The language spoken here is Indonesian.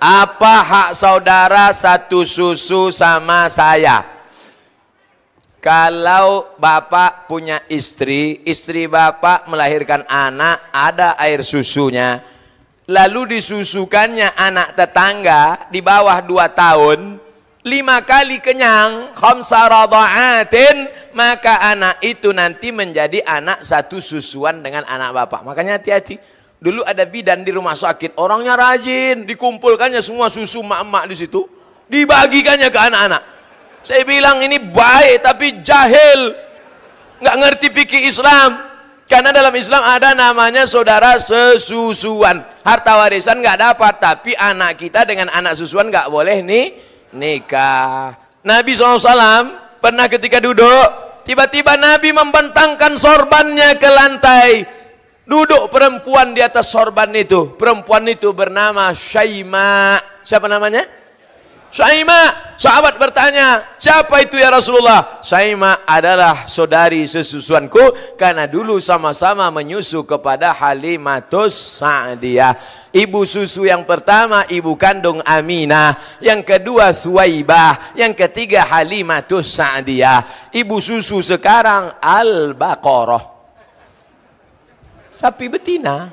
Apa hak saudara satu susu sama saya? Kalau bapak punya istri, istri bapak melahirkan anak, ada air susunya. Lalu disusukannya anak tetangga di bawah dua tahun, lima kali kenyang khamsaradaatin maka anak itu nanti menjadi anak satu susuan dengan anak bapak makanya hati-hati Dulu ada bidan di rumah sakit, orangnya rajin, dikumpulkannya semua susu mak-mak di situ, dibagikannya ke anak-anak. Saya bilang ini baik tapi jahil, nggak ngerti pikir Islam. Karena dalam Islam ada namanya saudara sesusuan. Harta warisan nggak dapat, tapi anak kita dengan anak susuan nggak boleh nih nikah. Nabi SAW pernah ketika duduk, tiba-tiba Nabi membentangkan sorbannya ke lantai. Duduk perempuan di atas sorban itu. Perempuan itu bernama Syaima. Siapa namanya? Syaima. Sahabat bertanya, siapa itu ya Rasulullah? Syaima adalah saudari sesusuanku karena dulu sama-sama menyusu kepada Halimatus Sa'diyah. Ibu susu yang pertama ibu kandung Aminah, yang kedua Suwaibah, yang ketiga Halimatus Sa'diyah. Ibu susu sekarang Al-Baqarah sapi betina.